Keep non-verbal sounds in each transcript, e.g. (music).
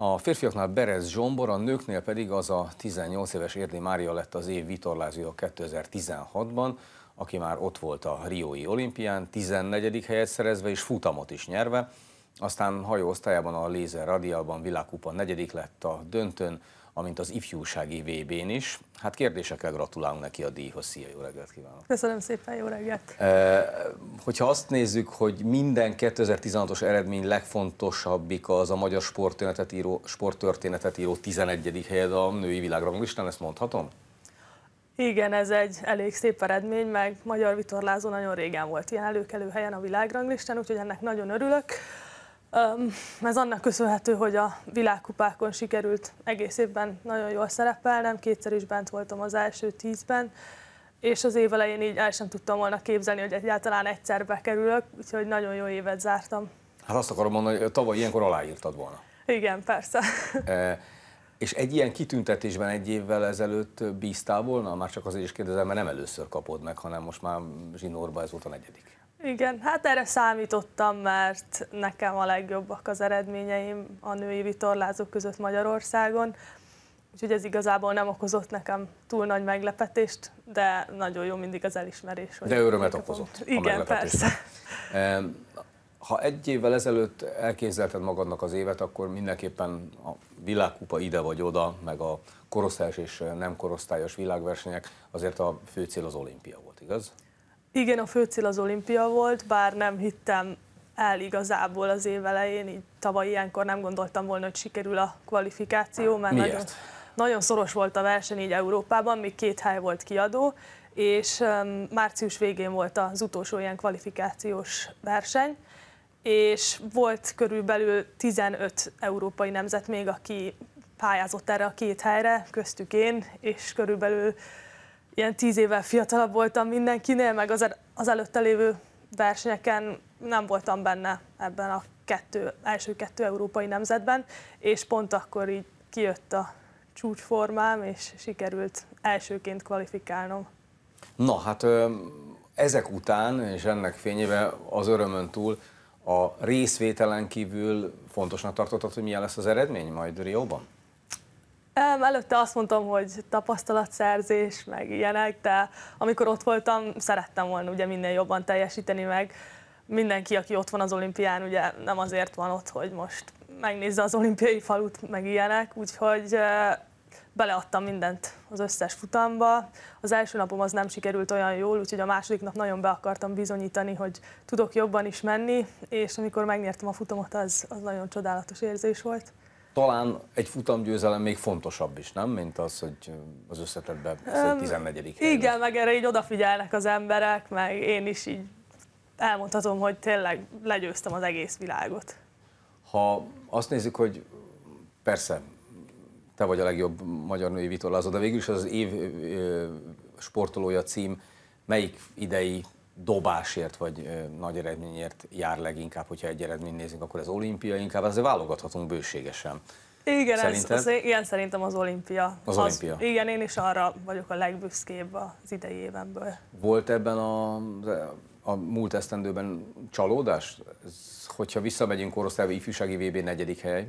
A férfiaknál Berez Zsombor, a nőknél pedig az a 18 éves Érdi Mária lett az év vitorlázója 2016-ban, aki már ott volt a Riói olimpián, 14. helyet szerezve és futamot is nyerve, aztán hajóosztályában a Lézer Radialban világkupa negyedik lett a döntőn, amint az ifjúsági VB-n is. Hát kérdésekkel gratulálunk neki a díjhoz. Szia, jó reggelt kívánok! Köszönöm szépen, jó reggelt! E, hogyha azt nézzük, hogy minden 2016-os eredmény legfontosabbik az a magyar sporttörténetet író, sporttörténetet író 11. helyed a női világranglistán, ezt mondhatom? Igen, ez egy elég szép eredmény, meg magyar vitorlázó nagyon régen volt ilyen előkelő helyen a világranglistán, úgyhogy ennek nagyon örülök. Ez annak köszönhető, hogy a világkupákon sikerült egész évben nagyon jól szerepelnem, kétszer is bent voltam az első tízben, és az év elején így el sem tudtam volna képzelni, hogy egyáltalán egyszer bekerülök, úgyhogy nagyon jó évet zártam. Hát azt akarom mondani, hogy tavaly ilyenkor aláírtad volna. Igen, persze. (laughs) E, és egy ilyen kitüntetésben egy évvel ezelőtt bíztál volna? Már csak azért is kérdezem, mert nem először kapod meg, hanem most már zsinórban ez volt a negyedik. Igen, hát erre számítottam, mert nekem a legjobbak az eredményeim a női vitorlázók között Magyarországon, úgyhogy ez igazából nem okozott nekem túl nagy meglepetést, de nagyon jó mindig az elismerés. De örömet okozott. Igen, persze. Ha egy évvel ezelőtt elképzelted magadnak az évet, akkor mindenképpen a világkupa ide vagy oda, meg a korosztályos és nem korosztályos világversenyek, azért a fő cél az olimpia volt, igaz? Igen, a fő cél az olimpia volt, bár nem hittem el igazából az év elején, így tavaly ilyenkor nem gondoltam volna, hogy sikerül a kvalifikáció, mert Miért? nagyon, nagyon szoros volt a verseny így Európában, még két hely volt kiadó, és um, március végén volt az utolsó ilyen kvalifikációs verseny, és volt körülbelül 15 európai nemzet még, aki pályázott erre a két helyre, köztük én, és körülbelül ilyen tíz évvel fiatalabb voltam mindenkinél, meg az, az előtte lévő versenyeken nem voltam benne ebben a kettő, első kettő európai nemzetben, és pont akkor így kijött a csúcsformám, és sikerült elsőként kvalifikálnom. Na, hát ezek után és ennek fényében az örömön túl a részvételen kívül fontosnak tartottad, hogy milyen lesz az eredmény majd Rióban? Előtte azt mondtam, hogy tapasztalatszerzés, meg ilyenek, de amikor ott voltam, szerettem volna ugye minél jobban teljesíteni meg. Mindenki, aki ott van az olimpián, ugye nem azért van ott, hogy most megnézze az olimpiai falut, meg ilyenek, úgyhogy eh, beleadtam mindent az összes futamba. Az első napom az nem sikerült olyan jól, úgyhogy a második nap nagyon be akartam bizonyítani, hogy tudok jobban is menni, és amikor megnyertem a futamot, az, az nagyon csodálatos érzés volt talán egy futamgyőzelem még fontosabb is, nem? Mint az, hogy az összetetben um, 14 helyen. Igen, meg erre így odafigyelnek az emberek, meg én is így elmondhatom, hogy tényleg legyőztem az egész világot. Ha azt nézzük, hogy persze, te vagy a legjobb magyar női vitorlázó, de végül is az év sportolója cím melyik idei dobásért vagy ö, nagy eredményért jár leginkább, hogyha egy eredmény nézünk, akkor az olimpia inkább, azért válogathatunk bőségesen. Igen, ez, az, igen, szerintem az olimpia. Az, az olimpia. Igen, én is arra vagyok a legbüszkébb az idei évemből. Volt ebben a, a múlt esztendőben csalódás? Ez, hogyha visszamegyünk Oroszlávi ifjúsági VB negyedik hely,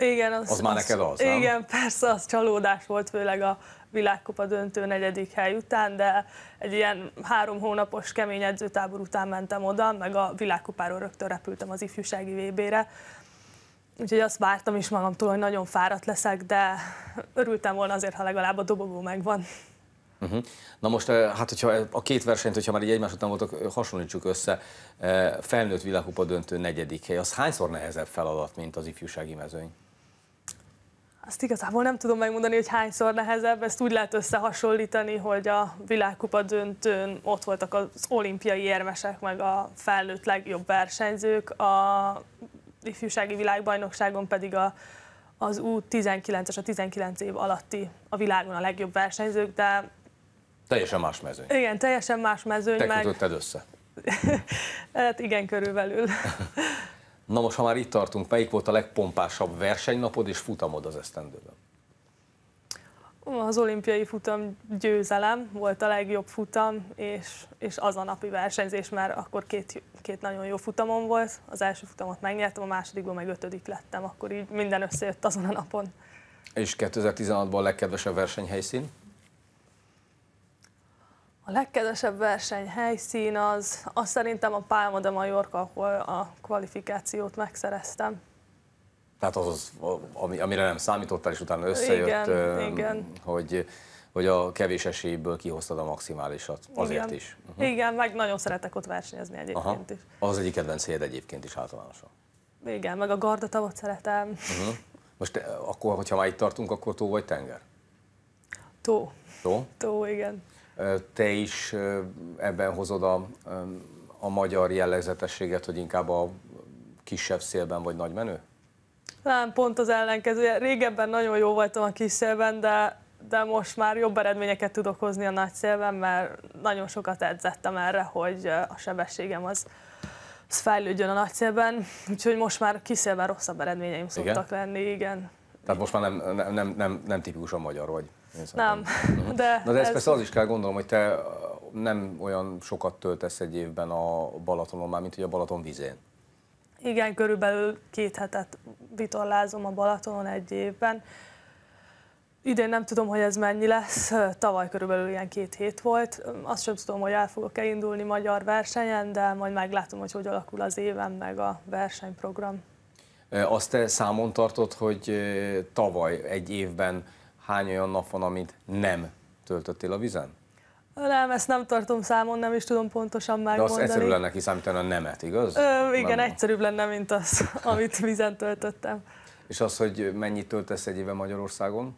igen, az, az már az, neked az, nem? Igen, persze, az csalódás volt, főleg a, világkupa döntő negyedik hely után, de egy ilyen három hónapos kemény edzőtábor után mentem oda, meg a világkupáról rögtön repültem az ifjúsági VB-re. Úgyhogy azt vártam is magamtól, hogy nagyon fáradt leszek, de örültem volna azért, ha legalább a dobogó megvan. Uh-huh. Na most, eh, hát hogyha a két versenyt, hogyha már így egymás után voltak, eh, hasonlítsuk össze, eh, felnőtt világkupa döntő negyedik hely, az hányszor nehezebb feladat, mint az ifjúsági mezőny? Azt igazából nem tudom megmondani, hogy hányszor nehezebb, ezt úgy lehet összehasonlítani, hogy a világkupa döntőn ott voltak az olimpiai érmesek, meg a felnőtt legjobb versenyzők, a ifjúsági világbajnokságon pedig a, az U19-es, a 19 év alatti a világon a legjobb versenyzők, de... Teljesen más mezőny. Igen, teljesen más mezőny. Te meg... össze. (laughs) hát igen, körülbelül. (laughs) Na most, ha már itt tartunk, melyik volt a legpompásabb versenynapod és futamod az esztendőben? Az olimpiai futam győzelem volt a legjobb futam, és, és az a napi versenyzés már akkor két, két nagyon jó futamon volt. Az első futamot megnyertem, a másodikban meg ötödik lettem, akkor így minden összejött azon a napon. És 2016-ban a legkedvesebb versenyhelyszín? A legkedvesebb verseny helyszín az, az szerintem a Palma de Mallorca, ahol a kvalifikációt megszereztem. Tehát az az, ami, amire nem számítottál, és utána összejött, igen, ö, igen. hogy hogy a kevés esélyből kihoztad a maximálisat. Azért igen. is. Uh-huh. Igen, meg nagyon szeretek ott versenyezni egyébként Aha. is. Az egyik kedvenc helyed egyébként is általánosan. Igen, meg a gardatavot szeretem. Uh-huh. Most akkor, hogyha már itt tartunk, akkor tó vagy tenger? Tó. Tó? Tó, igen. Te is ebben hozod a, a magyar jellegzetességet, hogy inkább a kisebb szélben vagy nagy menő? Nem, pont az ellenkezője. Régebben nagyon jó voltam a kis szélben, de, de most már jobb eredményeket tudok hozni a nagy szélben, mert nagyon sokat edzettem erre, hogy a sebességem az, az fejlődjön a nagy szélben, úgyhogy most már szélben rosszabb eredményeim szoktak igen? lenni, igen. Tehát most már nem, nem, nem, nem, nem tipikusan magyar vagy nem, hát (laughs) de... Na de ez, ez... persze az is kell gondolom, hogy te nem olyan sokat töltesz egy évben a Balatonon, már mint hogy a Balaton vizén. Igen, körülbelül két hetet vitorlázom a Balatonon egy évben. Idén nem tudom, hogy ez mennyi lesz, tavaly körülbelül ilyen két hét volt. Azt sem tudom, hogy el fogok-e indulni magyar versenyen, de majd meglátom, hogy hogy alakul az évem, meg a versenyprogram. Azt te számon tartod, hogy tavaly egy évben hány olyan nap van, amit nem töltöttél a vizen? Nem, ezt nem tartom számon, nem is tudom pontosan megmondani. De egyszerűbb mondani. lenne kiszámítani a nemet, igaz? Ö, igen, nem. egyszerűbb lenne, mint az, (laughs) amit vizen töltöttem. És az, hogy mennyit töltesz egy éve Magyarországon?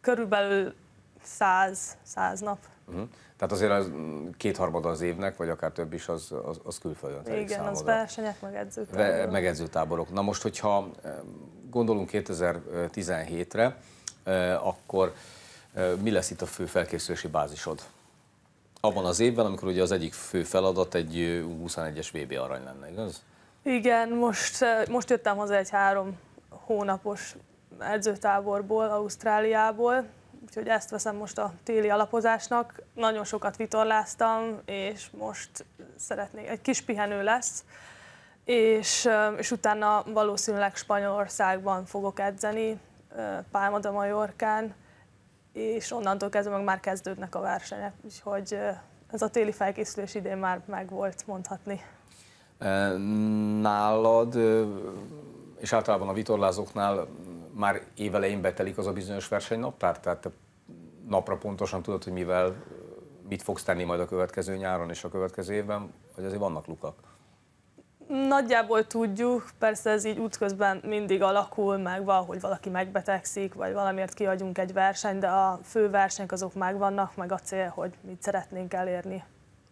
Körülbelül 100, 100 nap. Uh-huh. Tehát azért az kétharmada az évnek, vagy akár több is, az, az, az külföldön Igen, számodra. az versenyek, meg edzőtáborok. meg edzőtáborok. Na most, hogyha gondolunk 2017-re, akkor mi lesz itt a fő felkészülési bázisod? Abban az évben, amikor ugye az egyik fő feladat egy 21-es VB arany lenne, igaz? Igen, most, most jöttem haza egy három hónapos edzőtáborból, Ausztráliából, úgyhogy ezt veszem most a téli alapozásnak. Nagyon sokat vitorláztam, és most szeretnék, egy kis pihenő lesz, és, és utána valószínűleg Spanyolországban fogok edzeni, Pálma de Majorkán, és onnantól kezdve meg már kezdődnek a versenyek, úgyhogy ez a téli felkészülés idén már megvolt, mondhatni. Nálad, és általában a vitorlázóknál már évelején betelik az a bizonyos versenynaptár, tehát te napra pontosan tudod, hogy mivel mit fogsz tenni majd a következő nyáron és a következő évben, hogy azért vannak lukak. Nagyjából tudjuk, persze ez így útközben mindig alakul, meg valahogy valaki megbetegszik, vagy valamiért kiadjunk egy verseny, de a fő versenyek azok megvannak, meg a cél, hogy mit szeretnénk elérni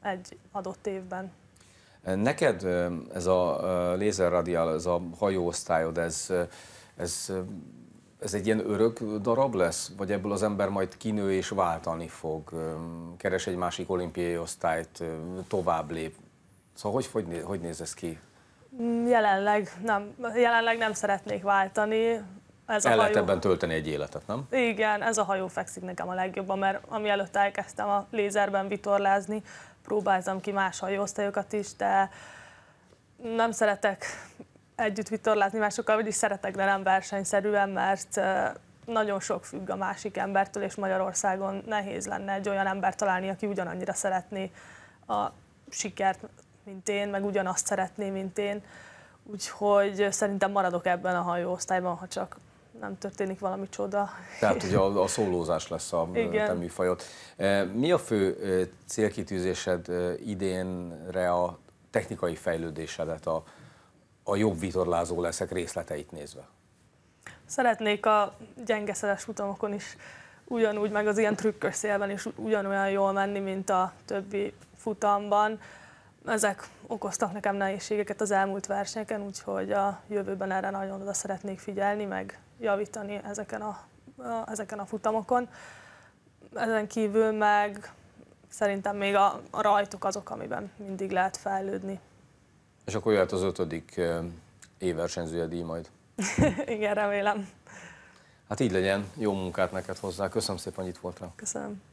egy adott évben. Neked ez a lézerradial, ez a hajóosztályod, ez, ez, ez egy ilyen örök darab lesz? Vagy ebből az ember majd kinő és váltani fog? Keres egy másik olimpiai osztályt, tovább lép? Szóval hogy, hogy, néz, hogy néz ez ki? Jelenleg nem, jelenleg nem szeretnék váltani. Ez El a lehet hajó... ebben tölteni egy életet, nem? Igen, ez a hajó fekszik nekem a legjobban, mert ami előtt elkezdtem a lézerben vitorlázni, próbáltam ki más hajóosztályokat is, de nem szeretek együtt vitorlázni másokkal, vagyis szeretek, de nem versenyszerűen, mert nagyon sok függ a másik embertől, és Magyarországon nehéz lenne egy olyan embert találni, aki ugyanannyira szeretné a sikert, mint én, meg ugyanazt szeretné, mint én. Úgyhogy szerintem maradok ebben a hajóosztályban, ha csak nem történik valami csoda. Tehát ugye a, (laughs) a szólózás lesz a Igen. te műfajod. Mi a fő célkitűzésed idénre a technikai fejlődésedet, a, a jobb vitorlázó leszek részleteit nézve? Szeretnék a gyengeszeles utamokon is ugyanúgy, meg az ilyen trükkös szélben is ugyanolyan jól menni, mint a többi futamban ezek okoztak nekem nehézségeket az elmúlt versenyeken, úgyhogy a jövőben erre nagyon oda szeretnék figyelni, meg javítani ezeken a, a, ezeken a futamokon. Ezen kívül meg szerintem még a, a rajtuk azok, amiben mindig lehet fejlődni. És akkor jöhet az ötödik évversenyzője díj majd. (laughs) Igen, remélem. Hát így legyen, jó munkát neked hozzá. Köszönöm szépen, hogy itt voltál. Köszönöm.